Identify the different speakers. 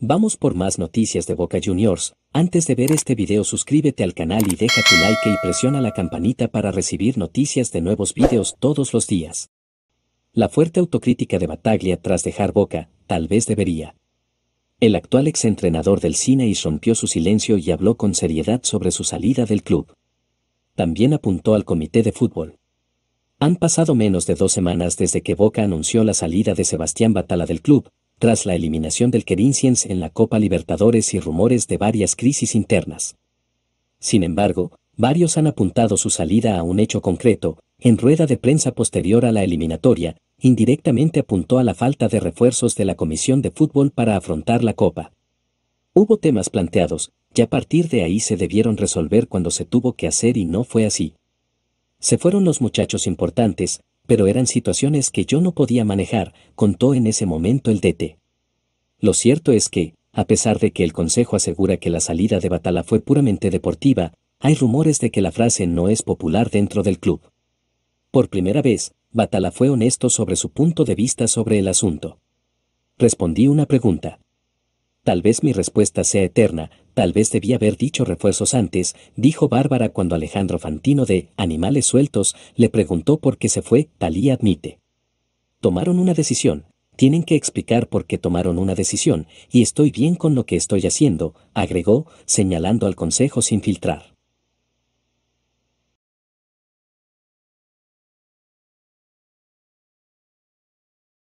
Speaker 1: Vamos por más noticias de Boca Juniors. Antes de ver este video suscríbete al canal y deja tu like y presiona la campanita para recibir noticias de nuevos videos todos los días. La fuerte autocrítica de Bataglia tras dejar Boca, tal vez debería. El actual exentrenador del Cine rompió su silencio y habló con seriedad sobre su salida del club. También apuntó al comité de fútbol. Han pasado menos de dos semanas desde que Boca anunció la salida de Sebastián Batala del club, tras la eliminación del Querinciens en la Copa Libertadores y rumores de varias crisis internas. Sin embargo, varios han apuntado su salida a un hecho concreto, en rueda de prensa posterior a la eliminatoria, indirectamente apuntó a la falta de refuerzos de la Comisión de Fútbol para afrontar la Copa. Hubo temas planteados, y a partir de ahí se debieron resolver cuando se tuvo que hacer y no fue así. Se fueron los muchachos importantes, pero eran situaciones que yo no podía manejar, contó en ese momento el DT. Lo cierto es que, a pesar de que el Consejo asegura que la salida de Batala fue puramente deportiva, hay rumores de que la frase no es popular dentro del club. Por primera vez, Batala fue honesto sobre su punto de vista sobre el asunto. Respondí una pregunta. Tal vez mi respuesta sea eterna, tal vez debía haber dicho refuerzos antes, dijo Bárbara cuando Alejandro Fantino de Animales Sueltos le preguntó por qué se fue, Talía admite. Tomaron una decisión, tienen que explicar por qué tomaron una decisión, y estoy bien con lo que estoy haciendo, agregó, señalando al consejo sin filtrar.